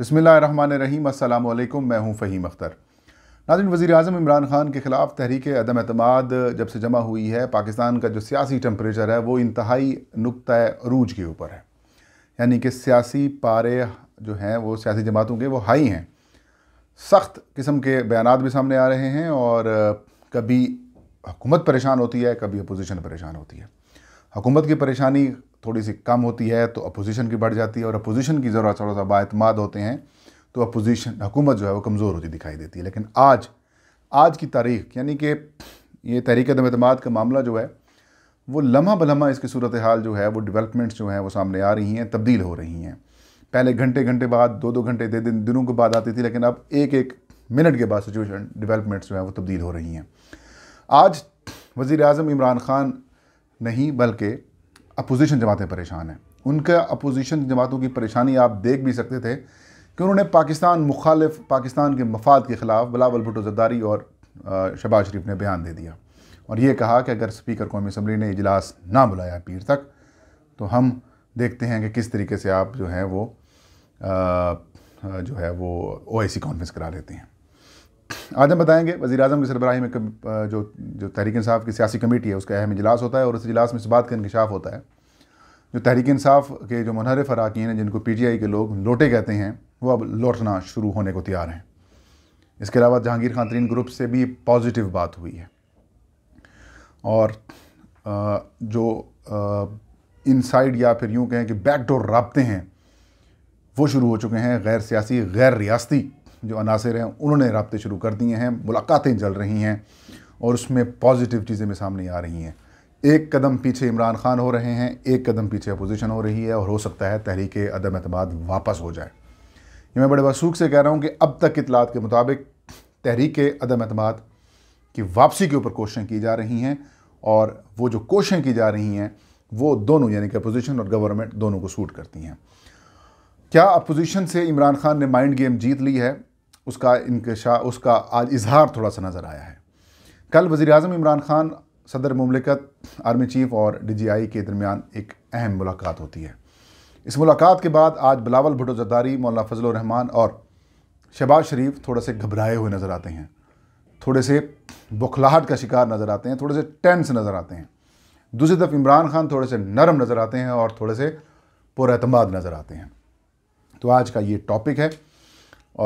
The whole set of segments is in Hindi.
बसमीम अल्लाम मैं हूँ फ़हीम अख्तर नाजिन वज़ी अजम इमरान ख़ान के ख़िलाफ़ तहरीक अदम अतमाद जब से जमा हुई है पाकिस्तान का जो सियासी टम्परेचर है वो इंतहाई नुक़ अरूज के ऊपर है यानी कि सियासी पारे जो हैं वो सियासी जमातों के वो हाई हैं सख्त किस्म के बयान भी सामने आ रहे हैं और कभी हुकूमत परेशान होती है कभी अपोजिशन परेशान होती है हुकूमत की परेशानी थोड़ी सी कम होती है तो अपोजिशन की बढ़ जाती है और अपोजिशन की ज़रूरत थोड़ा सा बातमाद होते हैं तो अपोजिशन हुकूमत जो है वो कमज़ोर होती दिखाई देती है लेकिन आज आज की तारीख यानी कि ये तहरीक दम का मामला जो है वो लम्हा बलम्हा इसकी सूरत हाल जो है वो डेवलपमेंट्स जो हैं वो सामने आ रही हैं तब्दील हो रही हैं पहले घंटे घंटे बाद दो दो घंटे दे दिन दिनों के बाद आती थी लेकिन अब एक एक मिनट के बाद सिचुएशन डेवलपमेंट्स जो हैं वो तब्दील हो रही हैं आज वज़ी अजम इमरान ख़ान नहीं बल्कि अपोजिशन जमातें परेशान हैं उनका अपोजिशन जमातों की परेशानी आप देख भी सकते थे कि उन्होंने पाकिस्तान मुखालफ पाकिस्तान के मफाद के ख़िलाफ़ बिलावल भुटो जद्दारी और शबाज शरीफ ने बयान दे दिया और ये कहा कि अगर स्पीकर कौमी असम्बली ने इजलास ना बुलाया पीर तक तो हम देखते हैं कि किस तरीके से आप जो है वो आ, जो है वो ओ कॉन्फ्रेंस करा लेते हैं आज हम बताएंगे वजी अजम की सरबराही में जो जो तहरीक इंसाफ की सियासी कमेटी है उसका अहम इजलास होता है और उस इजलास में इस बात का इंकशाफ होता है जो तहरीक साफ़ के जो मुनहर अरकान हैं जिनको पी टी आई के लोग लोटे कहते हैं वो अब लौटना शुरू होने को तैयार हैं इसके अलावा जहांगीर खान तरीन ग्रुप से भी पॉजिटिव बात हुई है और जो इनसाइड या फिर यूँ कहें कि बैकडोर रबते हैं वो शुरू हो चुके हैं गैर सियासी गैर रियासती जो अनासर हैं उन्होंने रबते शुरू कर दिए हैं मुलाकातें जल रही हैं और उसमें पॉजिटिव चीज़ें भी सामने आ रही हैं एक कदम पीछे इमरान खान हो रहे हैं एक कदम पीछे अपोजिशन हो रही है और हो सकता है तहरीक अदम अतमाद वापस हो जाए ये मैं बड़े वसूख से कह रहा हूँ कि अब तक इतलात के मुताबिक तहरीक अदम अतमाद की वापसी के ऊपर कोशिशें की जा रही हैं और वो जो कोशिशें की जा रही हैं वो दोनों यानी कि अपोजिशन और गवर्नमेंट दोनों को सूट करती हैं क्या अपोजिशन से इमरान खान ने माइंड गेम जीत ली है उसका इनकशा उसका आज इजहार थोड़ा सा नज़र आया है कल वज़ी अजम इमरान ख़ान सदर ममलिकत आर्मी चीफ़ और डी जी आई के दरमियान एक अहम मुलाकात होती है इस मुलाकात के बाद आज बिलावल भुटो जदारी मौलाना फजल रहमान और शहबाज शरीफ थोड़े से घबराए हुए नज़र आते हैं थोड़े से बुखलाहट का शिकार नज़र आते हैं थोड़े से टेंस नज़र आते हैं दूसरी तरफ इमरान खान थोड़े से नरम नज़र आते हैं और थोड़े से पुरमाद नज़र आते हैं तो आज का ये टॉपिक है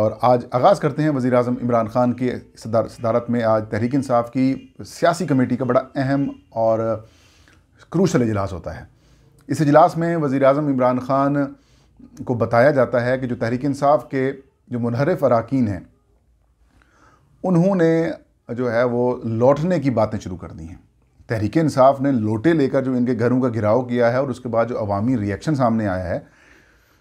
और आज आगाज़ करते हैं वज़ी अजम इमरान ख़ान के सदारत सदारत में आज तहरीक इंसाफ की सियासी कमेटी का बड़ा अहम और क्रूशल इजलास होता है इस इजलास में वज़ी अजम इमरान ख़ान को बताया जाता है कि जो तहरीक इंसाफ के जो मुनहरफ अरकान हैं उन्होंने जो है वो लौटने की बातें शुरू कर दी हैं तहरीक इंसाफ ने लोटे लेकर जो इनके घरों का घिराव किया है और उसके बाद जो अवामी रिएक्शन सामने आया है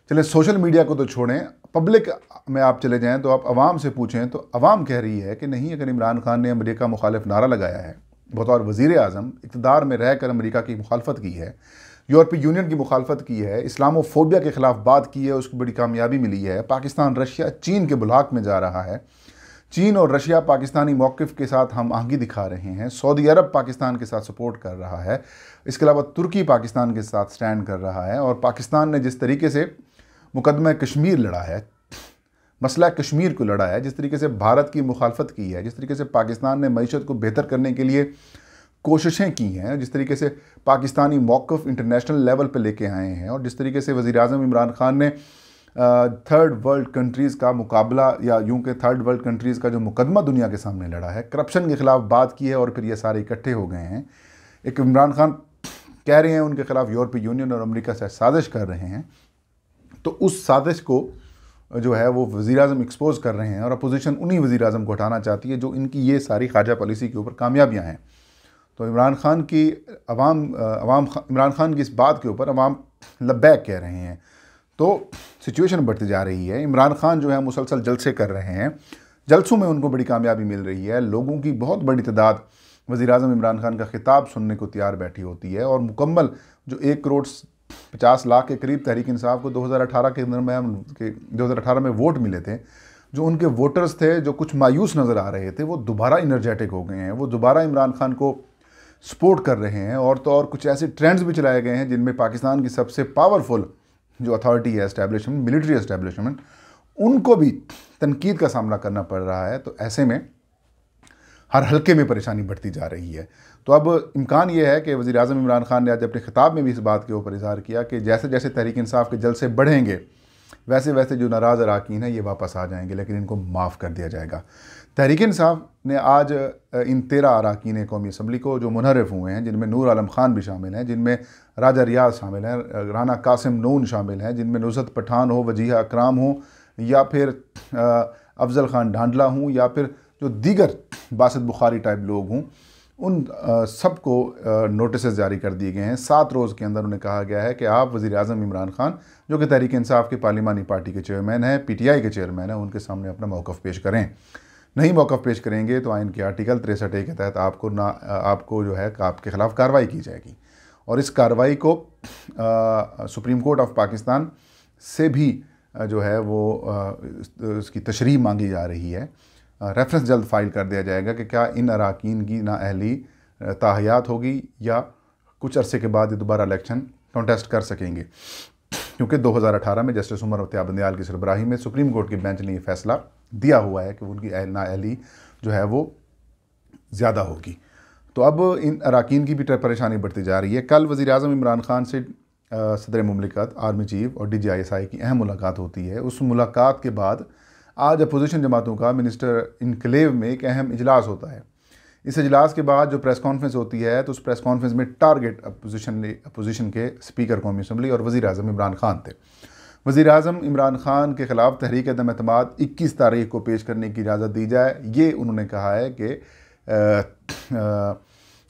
चले सोशल मीडिया को तो छोड़ें पब्लिक में आप चले जाएं तो आप आवाम से पूछें तो आवाम कह रही है कि नहीं अगर इमरान खान ने अमरीका मुखालफ नारा लगाया है बतौर वज़ी अजम इकतदार में रह कर अमरीका की मुखालफत की है यूरोपीय यूनियन की मुखालफत की है इस्लामोफोबिया के ख़िलाफ़ बात की है उसको बड़ी कामयाबी मिली है पाकिस्तान रशिया चीन के बुलाक में जा रहा है चीन और रशिया पाकिस्तानी मौक़ के साथ हम आहंगी दिखा रहे हैं सऊदी अरब पाकिस्तान के साथ सपोर्ट कर रहा है इसके अलावा तुर्की पाकिस्तान के साथ स्टैंड कर रहा है और पाकिस्तान ने जिस तरीके से मुकदमा कश्मीर लड़ा है मसला कश्मीर को लड़ा है जिस तरीके से भारत की मुखालफत की है जिस तरीके से पाकिस्तान ने मीशत को बेहतर करने के लिए कोशिशें की हैं जिस तरीके से पाकिस्तानी मौक़ इंटरनेशनल लेवल पर लेके आए हैं और जिस तरीके से वज़ी अजम इमरान ख़ान ने थर्ड वर्ल्ड कंट्रीज़ का मुकाबला या यूं के थर्ड वर्ल्ड कंट्रीज़ का जो मुकदमा दुनिया के सामने लड़ा है करप्शन के ख़िलाफ़ बात की है और फिर ये सारे इकट्ठे हो गए हैं एक इमरान खान कह रहे हैं उनके ख़िलाफ़ यूरोपीय यूनियन और अमेरिका से साजिश कर रहे हैं तो उस साजिश को जो है वो वज़ी अजम एक्सपोज कर रहे हैं और अपोजिशन उन्हीं वज़ी अजम को हटाना चाहती है जो इनकी ये सारी खाजा पॉलिसी के ऊपर कामयाबियाँ हैं तो इमरान खान की अवाम अवाम इमरान खान की इस बात के ऊपर अवाम लब्बैक कह रहे हैं तो सिचुएशन बढ़ती जा रही है इमरान खान जो है मुसलसल जलसे कर रहे हैं जलसों में उनको बड़ी कामयाबी मिल रही है लोगों की बहुत बड़ी तादाद वज़ी अजम इमरान खान का खिताब सुनने को तैयार बैठी होती है और मुकम्मल जो एक करोड़ पचास लाख के करीब तहरीक इंसाफ को 2018 के अंदर में हम के अठारह में वोट मिले थे जो उनके वोटर्स थे जो कुछ मायूस नज़र आ रहे थे वो दोबारा इनर्जेटिक हो गए हैं वो दोबारा इमरान खान को सपोर्ट कर रहे हैं और तो और कुछ ऐसे ट्रेंड्स भी चलाए गए हैं जिनमें पाकिस्तान की सबसे पावरफुल जो अथॉरिटी है इस्टेब्लिशमेंट मिलिट्री इस्टेब्लिशमेंट उनको भी तनकीद का सामना करना पड़ रहा है तो ऐसे में हर हल्के में परेशानी बढ़ती जा रही है तो अब इम्कान यह है कि वज़ी अजम इमरान खान ने आज अपने खिताब में भी इस बात के ऊपर इजहार किया कि जैसे जैसे तहरीक इंसाफ के जलसे बढ़ेंगे वैसे वैसे जो नाराज़ अरकान हैं ये वापस आ जाएंगे लेकिन इनको माफ़ कर दिया जाएगा तहरीक इंसाफ ने आज इन तेरह अरकान कौमी असम्बली को जो मुनरफ हुए हैं जिनमें नूर आलम ख़ान भी शामिल हैं जिनमें राजा रियाज शामिल हैं राना कासिम नून शामिल हैं जिनमें नुसरत पठान हो वजीह अक्राम हो या फिर अफजल ख़ान ढांडला हूँ या फिर जो दीगर बासत बुखारी टाइप लोग हों उन सबको नोटिस जारी कर दिए गए हैं सात रोज़ के अंदर उन्हें कहा गया है कि आप वज़ी अजम इमरान खान जो कि तहरीक इंसाफ के पार्लिमानी पार्टी के चेयरमैन हैं पी टी आई के चेयरमैन हैं उनके सामने अपना मौक़ पेश करें नहीं मौक़ पेश करेंगे तो आइन के आर्टिकल तिरसठ ए के तहत आपको ना आपको जो है आपके ख़िलाफ़ कार्रवाई की जाएगी और इस कार्रवाई को आ, सुप्रीम कोर्ट ऑफ पाकिस्तान से भी जो है वो आ, इसकी तशरी मांगी जा रही है रेफरेंस जल्द फाइल कर दिया जाएगा कि क्या इन अरकान की नाअहली ताहयात होगी या कुछ अरसे के बाद ये दोबारा इलेक्शन कॉन्टेस्ट कर सकेंगे क्योंकि 2018 में जस्टिस उमर अवतिया बंदयाल की सरबराही में सुप्रीम कोर्ट की बेंच ने यह फैसला दिया हुआ है कि उनकी नाअहली जो है वो ज़्यादा होगी तो अब इन अरकान की भी परेशानी बढ़ती जा रही है कल वज़ी अजम इमरान खान से सदर ममलिकत आर्मी चीफ और D G I S I की अहम मुलाकात होती है उस मुलाकात के बाद आज अपोजिशन जमातों का मिनिस्टर इनकलेव में एक अहम इजलास होता है इस अजलास के बाद जो प्रेस कॉन्फ्रेंस होती है तो उस प्रेस कॉन्फ्रेंस में टारगेट अपोजिशन अपोजिशन के स्पीकर कौमी असम्बली और वज़ी अजम इमरान खान थे वज़ी अजम इमरान खान के ख़िलाफ़ तहरीक अदम अहतम इक्कीस तारीख को पेश करने की इजाज़त दी जाए ये उन्होंने कहा है कि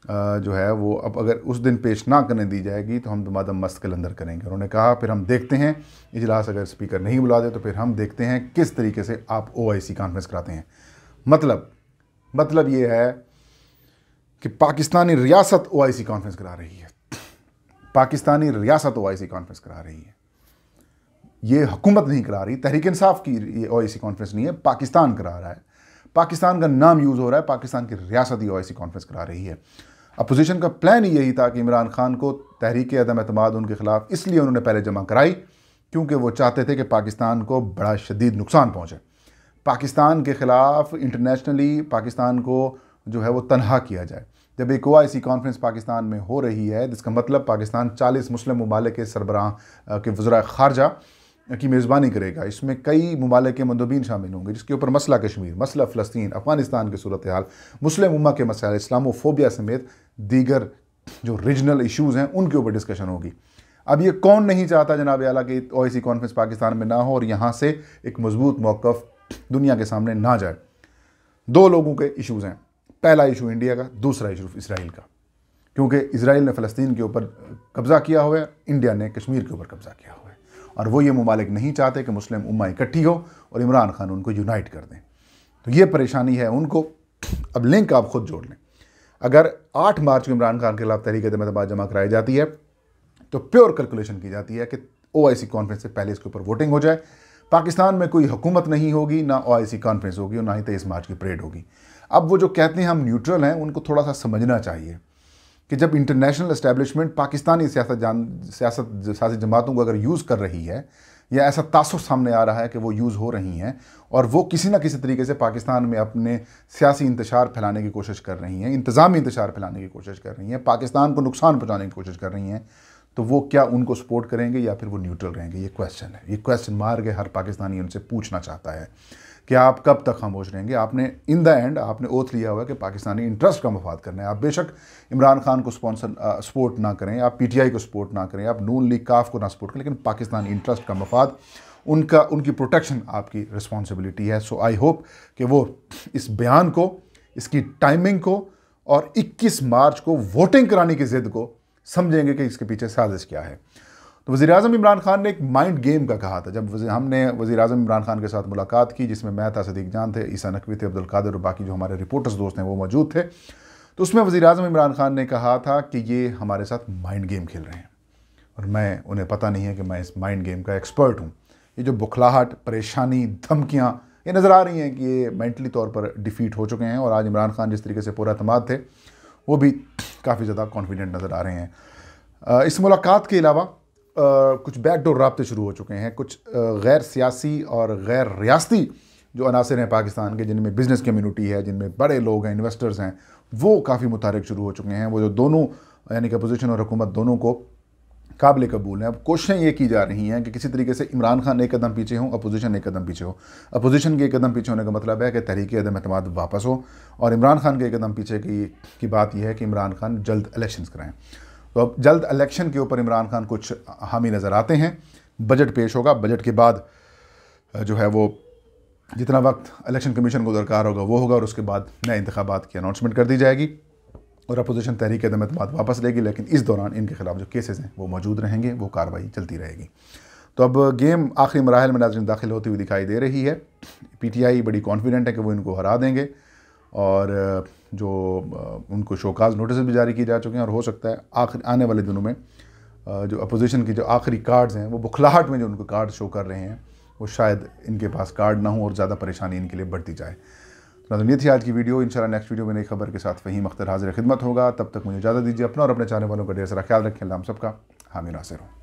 जो है वो अब अगर उस दिन पेश ना करने दी जाएगी तो हम दमादम मस्त कलंदर करेंगे उन्होंने कहा फिर हम देखते हैं इजलास अगर स्पीकर नहीं बुला दे तो फिर हम देखते हैं किस तरीके से आप ओ कॉन्फ्रेंस कराते हैं मतलब मतलब ये है कि पाकिस्तानी रियासत ओ कॉन्फ्रेंस करा रही है पाकिस्तानी रियासत ओ कॉन्फ्रेंस करा रही है ये हुकूमत नहीं करा रही तहरीक इंसाफ की आई ओ कॉन्फ्रेंस नहीं है पाकिस्तान करा रहा है पाकिस्तान का नाम यूज़ हो रहा है पाकिस्तान की रियासत ही ऐसी कॉन्फ्रेंस करा रही है अपोजिशन का प्लान ही यही था कि इमरान खान को तहरीक अदम अतमाद उनके ख़िलाफ़ इसलिए उन्होंने पहले जमा कराई क्योंकि वो चाहते थे कि पाकिस्तान को बड़ा शदीद नुकसान पहुँचे पाकिस्तान के ख़िलाफ़ इंटरनेशनली पाकिस्तान को जो है वो तनहा किया जाए जब एक ओ आई सी कॉन्फ्रेंस पाकिस्तान में हो रही है जिसका मतलब पाकिस्तान 40 मुस्लिम ममालिक के सरबराह के वज्रा खारजा की मेज़बानी करेगा इसमें कई ममालिक के मंदोबीन शामिल होंगे जिसके ऊपर मसला कश्मीर मसला फ़लस्तीन अफगानिस्तान की सूरत हाल मुस्लिम उमा के मसाइल इस्लामोफोबिया समेत दीगर जो रीजनल इशूज़ हैं उनके ऊपर डिस्कशन होगी अब ये कौन नहीं चाहता जनाब आला कि ओ सी कॉन्फ्रेंस पाकिस्तान में ना हो और यहाँ से एक मजबूत मौक़ दुनिया के सामने ना जाए दो लोगों के इशूज़ हैं पहला इशू इंडिया का दूसरा इशू इसराइल का क्योंकि इसराइल ने फ़लस्तीन के ऊपर कब्ज़ा किया हुआ है इंडिया ने कश्मीर के ऊपर कब्ज़ा किया हुआ है और वो ये ममालिक नहीं चाहते कि मुस्लिम उमा इकट्ठी हो और इमरान खान उनको यूनाइट कर दें तो ये परेशानी है उनको अब लिंक आप खुद जोड़ लें अगर आठ मार्च को इमरान खान के खिलाफ तहरीक तमदबा जमा कराई जाती है तो प्योर कैलकुलेशन की जाती है कि ओ कॉन्फ्रेंस से पहले इसके ऊपर वोटिंग हो जाए पाकिस्तान में कोई हुकूमत नहीं होगी ना ओ कॉन्फ्रेंस होगी और ना ही तेईस मार्च की परेड होगी अब वो जो कहते हैं हम न्यूट्रल हैं उनको थोड़ा सा समझना चाहिए कि जब इंटरनेशनल इस्टेब्लिशमेंट पाकिस्तानी सियासत जान सियासत सियासी जमातों को अगर यूज़ कर रही है या ऐसा तासर सामने आ रहा है कि वो यूज़ हो रही हैं और वो किसी ना किसी तरीके से पाकिस्तान में अपने सियासी इंतशार फैलाने की कोशिश कर रही हैं इंतज़ामी इंतजार फैलाने की कोशिश कर रही हैं पाकिस्तान को नुकसान पहुँचाने की कोशिश कर रही हैं तो वो क्या उनको सपोर्ट करेंगे या फिर वो न्यूट्रल रहेंगे ये क्वेश्चन है ये क्वेश्चन मार के हर पाकिस्तानी उनसे पूछना चाहता है कि आप कब तक खामोश रहेंगे आपने इन द एंड आपने ओथ लिया हुआ है कि पाकिस्तानी इंटरेस्ट का मफाद करना है आप बेशक इमरान खान को स्पॉन्सर सपोर्ट uh, ना करें आप पीटीआई को सपोर्ट ना करें आप नून लीग काफ को ना सपोर्ट करें लेकिन पाकिस्तानी इंटरेस्ट का मफाद उनका उनकी प्रोटेक्शन आपकी रिस्पॉन्सिबिलिटी है सो आई होप कि वो इस बयान को इसकी टाइमिंग को और इक्कीस मार्च को वोटिंग कराने की ज़िद को समझेंगे कि इसके पीछे साजिश क्या है तो वज़ी अजम इमरान खान ने एक माइंड गेम का कहा था जब हमने वज़ी अजम इमरान खान के साथ मुलाकात की जिसमें मैं था सदीक जान थे ईसा नकवी थे अब्दुल कादिर और बाकी जो हमारे रिपोर्टर्स दोस्त हैं वो मौजूद थे तो उसमें वज़ी अजम इमरान खान ने कहा था कि ये हमारे साथ माइंड गेम खेल रहे हैं और मैं उन्हें पता नहीं है कि मैं इस माइंड गेम का एक्सपर्ट हूँ ये जो बुखलाहट परेशानी धमकियाँ ये नज़र आ रही हैं कि ये मैंटली तौर पर डिफ़ीट हो चुके हैं और आज इमरान खान जिस तरीके से पूरा अतमाद थे वो भी काफ़ी ज़्यादा कॉन्फिडेंट नज़र आ रहे हैं इस मुलाकात के अलावा कुछ बैकडोर रबते शुरू हो चुके हैं कुछ गैर सियासी और गैर रियासती जो अनासर हैं पाकिस्तान के जिनमें बिज़नेस कम्यूनिटी है जिनमें बड़े लोग हैं इन्वेस्टर्स हैं वो काफ़ी मुतारक शुरू हो चुके हैं वो जो दोनों यानी कि अपोजिशन और हुकूमत दोनों को काबिल कबूल हैं अब कोशिशें ये की जा रही हैं कि किसी तरीके से इमरान खान एक कदम पीछे हों अपोजिशन एक कदम पीछे हो अपोजिशन के एक कदम पीछे होने का मतलब है कि तहरीक अदम अहतम वापस हो और इमरान खान के एक कदम पीछे की की बात यह है कि इमरान खान जल्द इलेक्शन कराएँ तो अब जल्द इलेक्शन के ऊपर इमरान खान कुछ हामी नज़र आते हैं बजट पेश होगा बजट के बाद जो है वो जितना वक्त इलेक्शन कमीशन को दरकार होगा वो होगा और उसके बाद नए इंतबात की अनाउंसमेंट कर दी जाएगी और अपोजिशन तहरीक दम अतमाद वापस लेगी लेकिन इस दौरान इनके खिलाफ जो केसेस हैं वो मौजूद रहेंगे वो कार्रवाई चलती रहेगी तो अब गेम आखिरी मराहल में नाजरन दाखिल होती हुई दिखाई दे रही है पी टी आई बड़ी कॉन्फिडेंट है कि वो इनको हरा देंगे और जो उनको शोकाज नोटिस भी जारी किए जा चुके हैं और हो सकता है आखिर आने वाले दिनों में जो अपोजिशन के जो आखिरी कार्ड्स हैं वो बुखलाहट में जो उनको कार्ड शो कर रहे हैं वो शायद इनके पास कार्ड ना हो और ज़्यादा परेशानी इनके लिए बढ़ती जाए तो नाजन ये थी आज की वीडियो इंशाल्लाह नेक्स्ट वीडियो में नई खबर के साथ वहीं अख्तर हाजिर खिदमत होगा तब तक मुझे इजाज़त दीजिए अपना और अपने चाहने वालों का ढेर सारा ख्याल रखें अल्लाह सबका हामिर नासिर हूँ